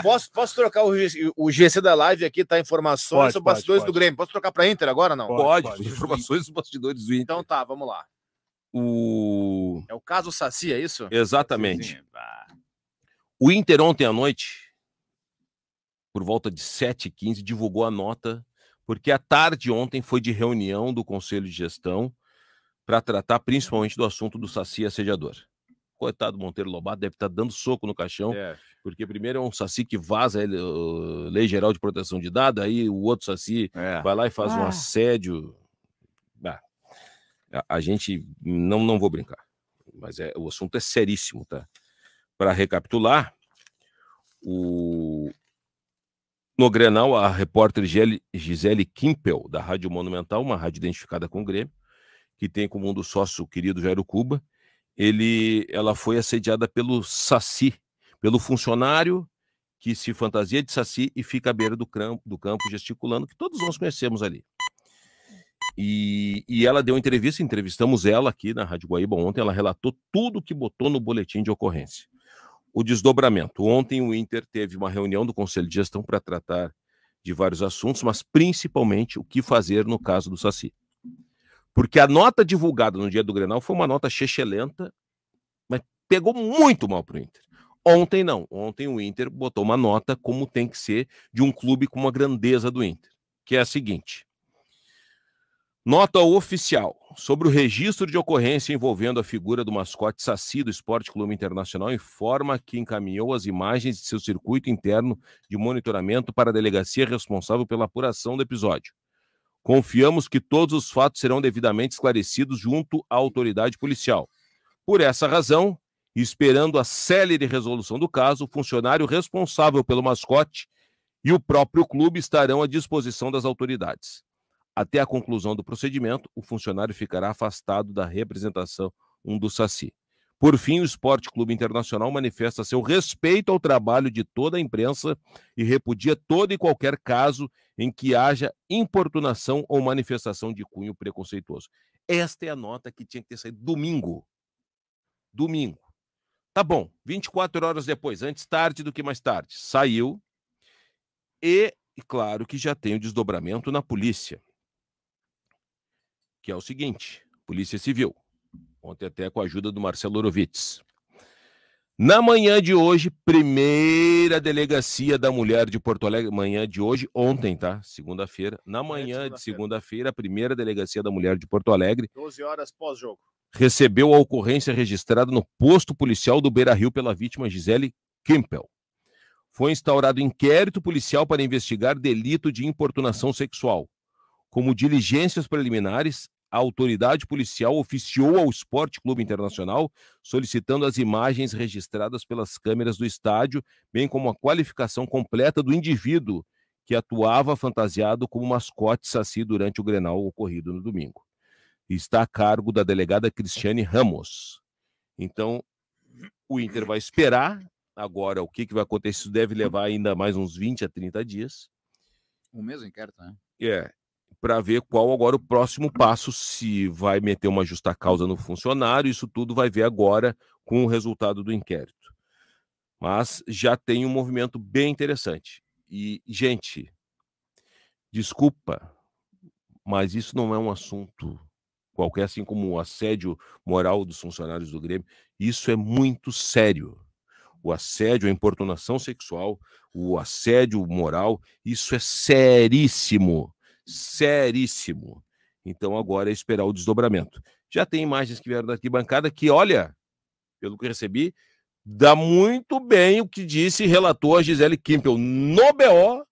Posso, posso trocar o, o GC da live aqui, tá? Informações sobre bastidores pode. do Grêmio. Posso trocar para Inter agora não? Pode, pode. informações sobre bastidores do então Inter. Então tá, vamos lá. O... É o caso Saci, é isso? Exatamente. O Inter ontem à noite, por volta de 7h15, divulgou a nota, porque a tarde ontem foi de reunião do Conselho de Gestão para tratar principalmente do assunto do Saci assediador. Coitado Monteiro Lobato deve estar tá dando soco no caixão. É porque primeiro é um saci que vaza ele, o, lei geral de proteção de dados, aí o outro saci é. vai lá e faz ah. um assédio. a, a, gente não, não vou brincar, mas é, o assunto é seríssimo, tá? Para recapitular, o, no Grenal, a repórter Gisele Kimpel, da Rádio Monumental, uma rádio identificada com o Grêmio, que tem como um dos sócios o querido Jairo Cuba, ele, ela foi assediada pelo Saci pelo funcionário que se fantasia de saci e fica à beira do campo, do campo gesticulando, que todos nós conhecemos ali. E, e, ela deu entrevista, entrevistamos ela aqui na Rádio Guaíba ontem, ela relatou tudo que botou no boletim de ocorrência. O desdobramento. Ontem o Inter teve uma reunião do Conselho de Gestão para tratar de vários assuntos, mas principalmente o que fazer no caso do Saci. Porque a nota divulgada no dia do Grenal foi uma nota chechelenta, mas pegou muito mal para o Inter. Ontem não. Ontem o Inter botou uma nota como tem que ser de um clube com uma grandeza do Inter, que é a seguinte: Nota oficial sobre o registro de ocorrência envolvendo a figura do mascote Saci do Esporte Clube Internacional informa que encaminhou as imagens de seu circuito interno de monitoramento para a delegacia responsável pela apuração do episódio. Confiamos que todos os fatos serão devidamente esclarecidos junto à autoridade policial. Por essa razão, Esperando a célere resolução do caso, o funcionário responsável pelo mascote e o próprio clube estarão à disposição das autoridades. Até a conclusão do procedimento, o funcionário ficará afastado da representação um do Saci. Por fim, o Esporte Clube Internacional manifesta seu respeito ao trabalho de toda a imprensa e repudia todo e qualquer caso em que haja importunação ou manifestação de cunho preconceituoso. Esta é a nota que tinha que ter saído domingo. Domingo. Tá bom, 24 horas depois, antes tarde do que mais tarde, saiu. E, claro, que já tem o desdobramento na polícia. Que é o seguinte: Polícia Civil. Ontem, até com a ajuda do Marcelo Orovitz. Na manhã de hoje, primeira delegacia da mulher de Porto Alegre. Manhã de hoje, ontem, tá? Segunda-feira. Na é manhã de segunda-feira, a primeira delegacia da mulher de Porto Alegre. 12 horas pós-jogo recebeu a ocorrência registrada no posto policial do Beira Rio pela vítima Gisele Kempel. Foi instaurado inquérito policial para investigar delito de importunação sexual. Como diligências preliminares, a autoridade policial oficiou ao Esporte Clube Internacional solicitando as imagens registradas pelas câmeras do estádio, bem como a qualificação completa do indivíduo que atuava fantasiado como mascote saci durante o Grenal ocorrido no domingo está a cargo da delegada Cristiane Ramos. Então, o Inter vai esperar agora o que, que vai acontecer. Isso deve levar ainda mais uns 20 a 30 dias. O mesmo é inquérito, né? É. Para ver qual agora o próximo passo, se vai meter uma justa causa no funcionário, isso tudo vai ver agora com o resultado do inquérito. Mas já tem um movimento bem interessante. E, gente, desculpa, mas isso não é um assunto qualquer, assim como o assédio moral dos funcionários do Grêmio. Isso é muito sério. O assédio, a importunação sexual, o assédio moral, isso é seríssimo. Seríssimo. Então agora é esperar o desdobramento. Já tem imagens que vieram daqui bancada que, olha, pelo que recebi, dá muito bem o que disse e relatou a Gisele Kimpel no BO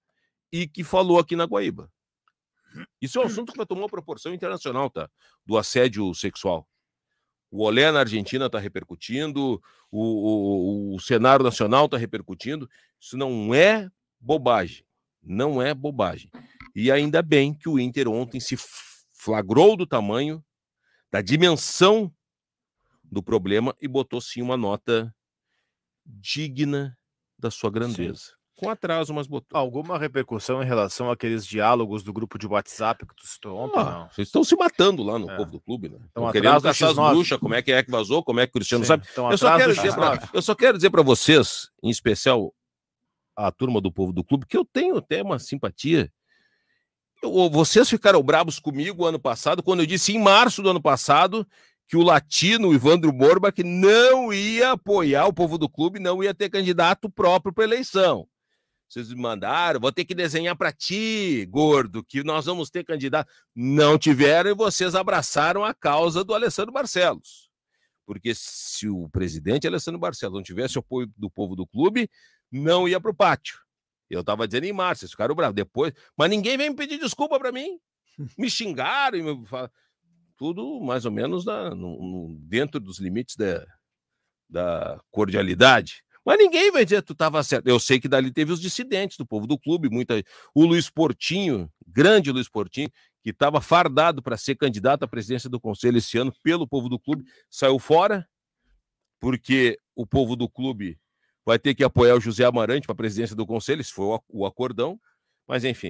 e que falou aqui na Guaíba. Isso é um assunto que vai tomar uma proporção internacional, tá? Do assédio sexual. O Olé na Argentina está repercutindo, o, o, o, cenário nacional está repercutindo. Isso não é bobagem. Não é bobagem. E ainda bem que o Inter ontem se flagrou do tamanho, da dimensão do problema e botou sim uma nota digna da sua grandeza. Sim com atraso, mas botou. Alguma repercussão em relação àqueles diálogos do grupo de WhatsApp que tu citou ontem? Ah, Vocês estão se matando lá no é. povo do clube, né? Então, querendo é caçar as bruxas, como é que é que vazou, como é que o Cristiano Sim. sabe. Então, é eu, só quero dizer pra, eu só quero dizer para vocês, em especial a turma do povo do clube, que eu tenho até uma simpatia. Eu, vocês ficaram bravos comigo ano passado, quando eu disse em março do ano passado que o latino Ivandro Borba que não ia apoiar o povo do clube, não ia ter candidato próprio para eleição. Vocês me mandaram, vou ter que desenhar para ti, gordo, que nós vamos ter candidato. Não tiveram e vocês abraçaram a causa do Alessandro Barcelos. Porque se o presidente Alessandro Barcelos não tivesse o apoio do povo do clube, não ia para o pátio. Eu estava dizendo em março, vocês ficaram bravos. Depois, mas ninguém veio me pedir desculpa para mim. Me xingaram e me Tudo mais ou menos na, no, no, dentro dos limites da, da cordialidade. Mas ninguém vai dizer tu estava certo. Eu sei que dali teve os dissidentes do povo do clube, muita o Luiz Portinho, grande Luiz Portinho, que estava fardado para ser candidato à presidência do conselho esse ano pelo povo do clube, saiu fora porque o povo do clube vai ter que apoiar o José Amarante para a presidência do conselho, isso foi o acordão, mas enfim.